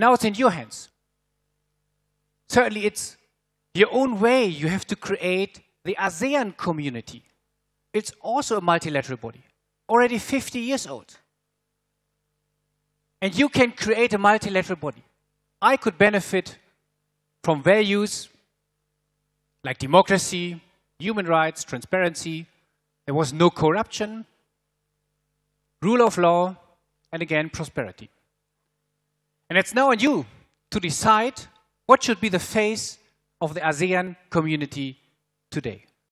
Now it's in your hands. Certainly, it's your own way you have to create the ASEAN community. It's also a multilateral body, already 50 years old. And you can create a multilateral body. I could benefit from values like democracy, human rights, transparency. There was no corruption, rule of law, and again, prosperity. And it's now on you to decide what should be the face of the ASEAN community today.